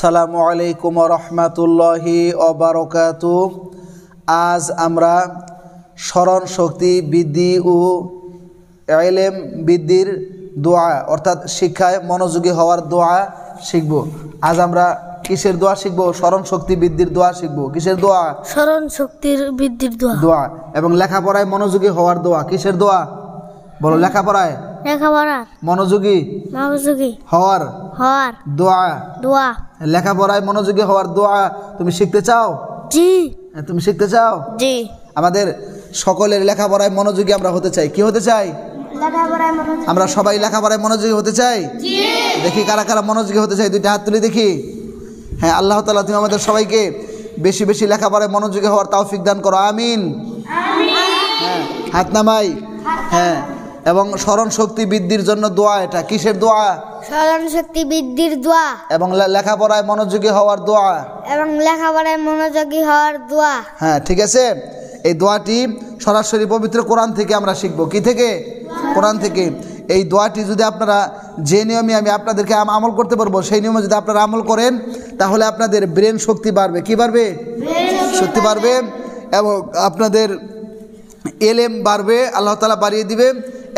সালামু আলাইকুম রহমাতুল্লাহি অবরকাত আজ আমরা স্মরণ শক্তি বৃদ্ধি ও এলেম বৃদ্ধির দোয়া অর্থাৎ শিক্ষায় মনোযোগী হওয়ার দোয়া শিখব আজ আমরা কিসের দোয়া শিখব স্মরণ শক্তি বৃদ্ধির দোয়া শিখব কিসের দোয়া স্মরণ শক্তির বৃদ্ধির দোয়া দোয়া এবং লেখাপড়ায় মনোযোগী হওয়ার দোয়া কিসের দোয়া বলো লেখাপড়ায় মনোযোগী মনোযোগী হওয়ার হওয়ার দোয়া দোয়া লেখাপড়ায় মনোযোগী হওয়ার দোয়া তুমি শিখতে চাও জি তুমি শিখতে চাও জি আমাদের সকলের লেখাপড়ায় মনোযোগী আমরা হতে চাই কি হতে চাই আমরা সবাই লেখাপড়ায় মনোযোগী হতে চাই দেখি কারা কারা মনোযোগী হতে চাই দুইটা হাত তুলে দেখি হ্যাঁ আল্লাহ তালা তুমি আমাদের সবাইকে বেশি বেশি লেখাপড়ায় মনোযোগী হওয়ার তাও দান করো আমিন হ্যাঁ হাত নামাই হ্যাঁ এবং স্মরণ শক্তি বৃদ্ধির জন্য দোয়া এটা কিসের দোয়া স্মরণ শক্তি বৃদ্ধির দোয়া এবং লেখাপড়ায় মনোযোগী হওয়ার দোয়া এবং লেখাপড়ায় মনোযোগী হওয়ার দোয়া হ্যাঁ ঠিক আছে এই দোয়াটি সরাসরি পবিত্র কোরআন থেকে আমরা শিখব কি থেকে কোরআন থেকে এই দোয়াটি যদি আপনারা যে নিয়মে আমি আপনাদেরকে আমল করতে পারবো সেই নিয়মে যদি আপনারা আমল করেন তাহলে আপনাদের ব্রেন শক্তি বাড়বে কি বাড়বে শক্তি বাড়বে এবং আপনাদের এলএম বাড়বে আল্লাহ তালা বাড়িয়ে দিবে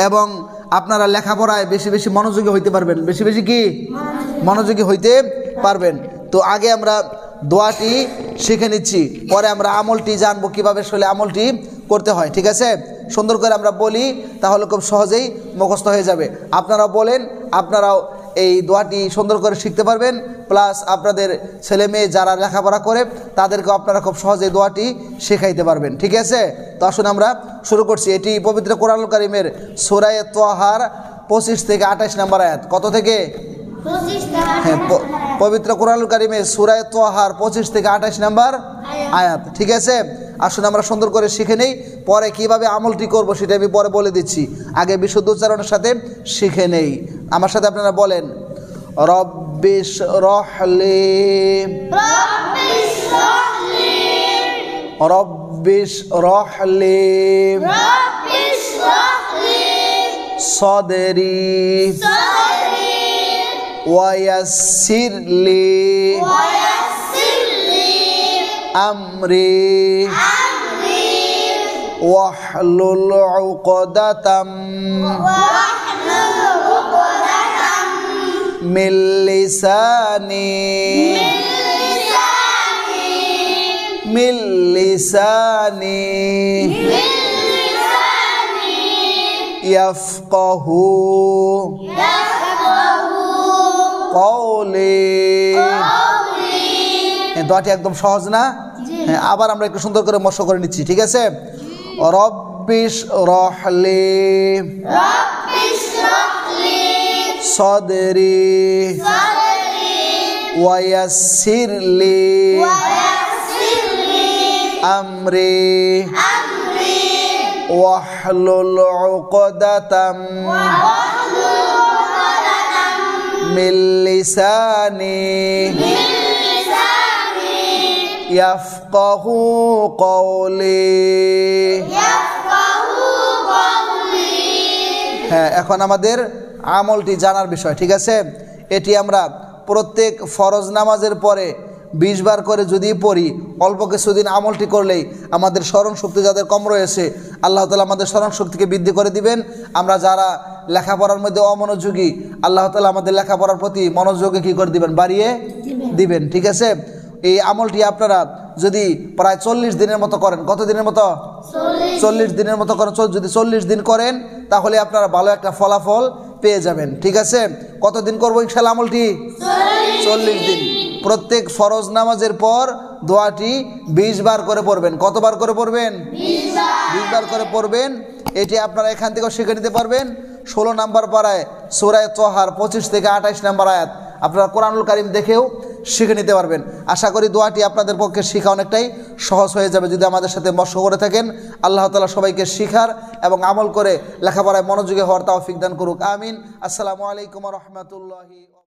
এবং আপনারা লেখাপড়ায় বেশি বেশি মনোযোগী হইতে পারবেন বেশি বেশি কি মনোযোগী হইতে পারবেন তো আগে আমরা দোয়াটি শিখে নিচ্ছি পরে আমরা আমলটি জানবো কীভাবে শুনে আমলটি করতে হয় ঠিক আছে সুন্দর করে আমরা বলি তাহলে খুব সহজেই মুখস্থ হয়ে যাবে আপনারা বলেন আপনারাও এই দোয়াটি সুন্দর করে শিখতে পারবেন প্লাস আপনাদের ছেলে মেয়ে যারা লেখাপড়া করে তাদেরকে আপনারা খুব সহজে দোয়াটি শেখাইতে পারবেন ঠিক আছে তো আসুন আমরা শুরু করছি এটি পবিত্র কোরআন করিমের সোরায় তোহার পঁচিশ থেকে আঠাশ নাম্বার আয়াত কত থেকে হ্যাঁ পবিত্র কোরআন করিমের সুরায় তোহার পঁচিশ থেকে আঠাশ নাম্বার আয়াত ঠিক আছে আসুন আমরা সুন্দর করে শিখে নেই পরে কিভাবে আমলটি করব সেটা আমি পরে বলে দিচ্ছি আগে বিশুদ্ধ উচ্চারণের সাথে শিখে নেই আমার সাথে আপনারা বলেন রব্বিশ রহলি রব্বিশ রহলি صدري ويسر لي أمري واحلل عقدة واحلل মিল্লিসানি মিল্লিসানি من لساني দোয়াটি একদম সহজ না হ্যাঁ আবার আমরা একটু সুন্দর করে মশ করে নিচ্ছি ঠিক আছে রব্বিশ রহলি sadri wayasirli, amri wahlul 'uqdatam milisani, lisani yafqahu qawli yafqahu qawli এখন আমাদের আমলটি জানার বিষয় ঠিক আছে এটি আমরা প্রত্যেক ফরজ নামাজের পরে বিশ বার করে যদি পড়ি অল্প কিছুদিন আমলটি করলেই আমাদের স্মরণ শক্তি যাদের কম রয়েছে আল্লাহ তালা আমাদের স্মরণ শক্তিকে বৃদ্ধি করে দিবেন আমরা যারা লেখাপড়ার মধ্যে অমনোযোগী আল্লাহ তালা আমাদের লেখাপড়ার প্রতি মনোযোগে কী করে দিবেন বাড়িয়ে দিবেন ঠিক আছে এই আমলটি আপনারা যদি প্রায় চল্লিশ দিনের মতো করেন কত দিনের মতো চল্লিশ দিনের মতো করেন যদি চল্লিশ দিন করেন তাহলে আপনারা ভালো একটা ফলাফল পেয়ে যাবেন ঠিক আছে কতদিন করবো ইনশাল আমলটি চল্লিশ দিন প্রত্যেক ফরজ নামাজের পর দোয়াটি ২০ বার করে পড়বেন কতবার করে পড়বেন বিশ বার করে পড়বেন এটি আপনারা এখান থেকেও শিখে নিতে পারবেন ষোলো নাম্বার পাড়ায় সোরায় চহার পঁচিশ থেকে আঠাইশ নাম্বার আয়াত আপনারা কোরআনুল কারিম দেখেও শিখে নিতে পারবেন আশা করি দোয়াটি আপনাদের পক্ষে শিখা অনেকটাই সহজ হয়ে যাবে যদি আমাদের সাথে মৎস্য করে থাকেন আল্লাহ তালা সবাইকে শিখার এবং আমল করে লেখাপড়ায় মনোযোগী হওয়ার তাও দান করুক আমিন আসসালামু আলাইকুম রহমতুল্লাহি